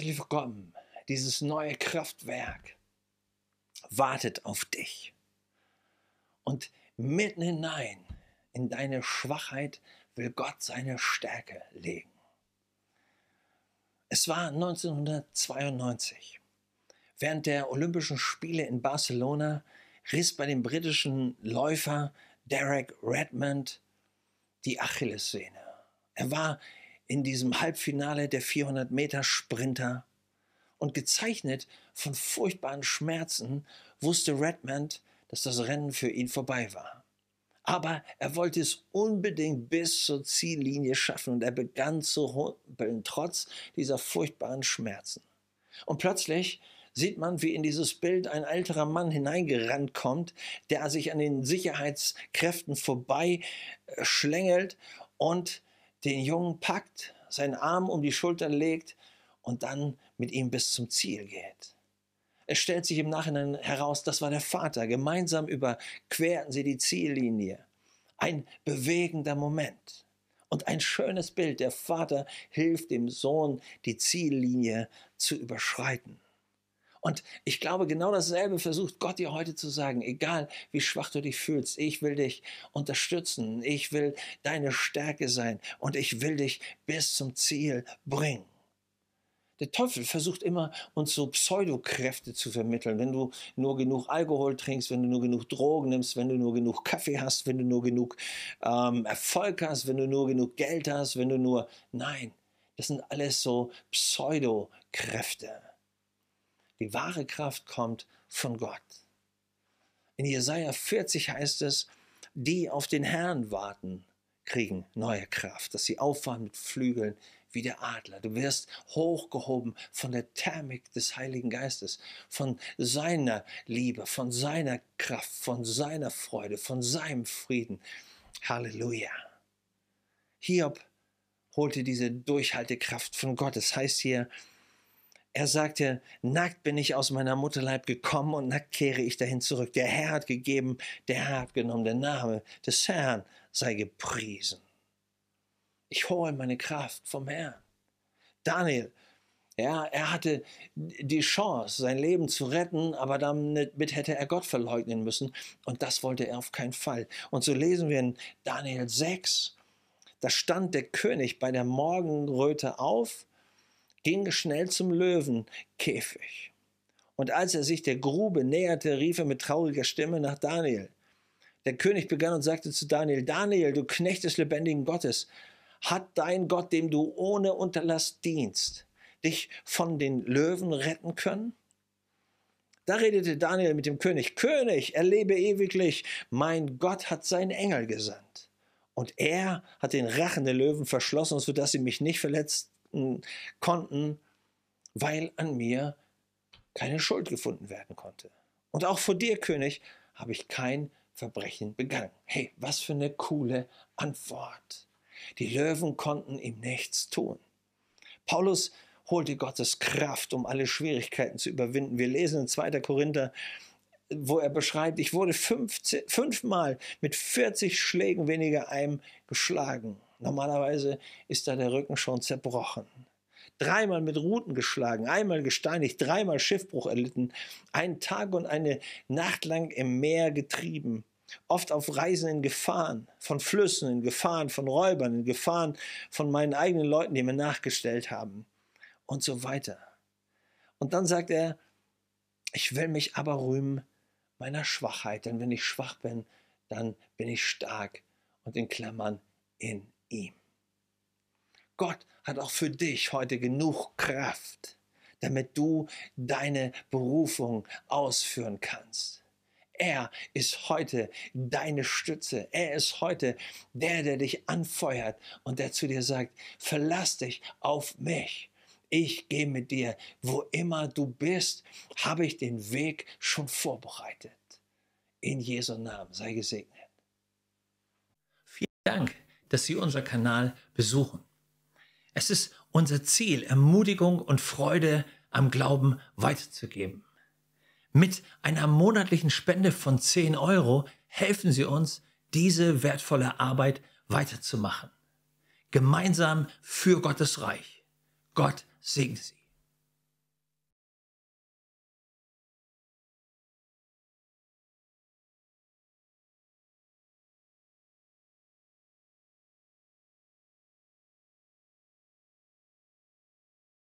herzlich willkommen. Dieses neue Kraftwerk wartet auf dich. Und mitten hinein in deine Schwachheit will Gott seine Stärke legen. Es war 1992. Während der Olympischen Spiele in Barcelona riss bei dem britischen Läufer Derek Redmond die Achillessehne. Er war in diesem Halbfinale der 400 Meter Sprinter. Und gezeichnet von furchtbaren Schmerzen wusste Redmond, dass das Rennen für ihn vorbei war. Aber er wollte es unbedingt bis zur Ziellinie schaffen und er begann zu humpeln, trotz dieser furchtbaren Schmerzen. Und plötzlich sieht man, wie in dieses Bild ein älterer Mann hineingerannt kommt, der sich an den Sicherheitskräften vorbei äh, schlängelt und den Jungen packt, seinen Arm um die Schultern legt und dann mit ihm bis zum Ziel geht. Es stellt sich im Nachhinein heraus, das war der Vater. Gemeinsam überquerten sie die Ziellinie. Ein bewegender Moment und ein schönes Bild. Der Vater hilft dem Sohn, die Ziellinie zu überschreiten. Und ich glaube, genau dasselbe versucht Gott dir heute zu sagen. Egal, wie schwach du dich fühlst, ich will dich unterstützen. Ich will deine Stärke sein. Und ich will dich bis zum Ziel bringen. Der Teufel versucht immer, uns so Pseudokräfte zu vermitteln. Wenn du nur genug Alkohol trinkst, wenn du nur genug Drogen nimmst, wenn du nur genug Kaffee hast, wenn du nur genug ähm, Erfolg hast, wenn du nur genug Geld hast, wenn du nur. Nein, das sind alles so Pseudokräfte. Die wahre Kraft kommt von Gott. In Jesaja 40 heißt es, die auf den Herrn warten, kriegen neue Kraft, dass sie auffahren mit Flügeln wie der Adler. Du wirst hochgehoben von der Thermik des Heiligen Geistes, von seiner Liebe, von seiner Kraft, von seiner Freude, von seinem Frieden. Halleluja. Hiob holte diese Durchhaltekraft von Gott. Es das heißt hier, er sagte, nackt bin ich aus meiner Mutterleib gekommen und nackt kehre ich dahin zurück. Der Herr hat gegeben, der Herr hat genommen, der Name des Herrn sei gepriesen. Ich hole meine Kraft vom Herrn. Daniel, ja, er hatte die Chance, sein Leben zu retten, aber damit hätte er Gott verleugnen müssen und das wollte er auf keinen Fall. Und so lesen wir in Daniel 6, da stand der König bei der Morgenröte auf ging schnell zum Löwenkäfig. Und als er sich der Grube näherte, rief er mit trauriger Stimme nach Daniel. Der König begann und sagte zu Daniel, Daniel, du Knecht des lebendigen Gottes, hat dein Gott, dem du ohne Unterlass dienst, dich von den Löwen retten können? Da redete Daniel mit dem König, König, erlebe ewiglich, mein Gott hat seinen Engel gesandt. Und er hat den Rachen der Löwen verschlossen, sodass sie mich nicht verletzt leisten konnten, weil an mir keine Schuld gefunden werden konnte. Und auch vor dir, König, habe ich kein Verbrechen begangen. Hey, was für eine coole Antwort. Die Löwen konnten ihm nichts tun. Paulus holte Gottes Kraft, um alle Schwierigkeiten zu überwinden. Wir lesen in 2. Korinther, wo er beschreibt, ich wurde fünfmal mit 40 Schlägen weniger einem geschlagen. Normalerweise ist da der Rücken schon zerbrochen. Dreimal mit Ruten geschlagen, einmal gesteinigt, dreimal Schiffbruch erlitten, einen Tag und eine Nacht lang im Meer getrieben, oft auf Reisen in Gefahren, von Flüssen in Gefahren, von Räubern in Gefahren, von meinen eigenen Leuten, die mir nachgestellt haben und so weiter. Und dann sagt er, ich will mich aber rühmen meiner Schwachheit, denn wenn ich schwach bin, dann bin ich stark und in Klammern in ihm. Gott hat auch für dich heute genug Kraft, damit du deine Berufung ausführen kannst. Er ist heute deine Stütze. Er ist heute der, der dich anfeuert und der zu dir sagt, verlass dich auf mich. Ich gehe mit dir. Wo immer du bist, habe ich den Weg schon vorbereitet. In Jesu Namen sei gesegnet. Vielen Dank dass Sie unseren Kanal besuchen. Es ist unser Ziel, Ermutigung und Freude am Glauben weiterzugeben. Mit einer monatlichen Spende von 10 Euro helfen Sie uns, diese wertvolle Arbeit weiterzumachen. Gemeinsam für Gottes Reich. Gott segne Sie.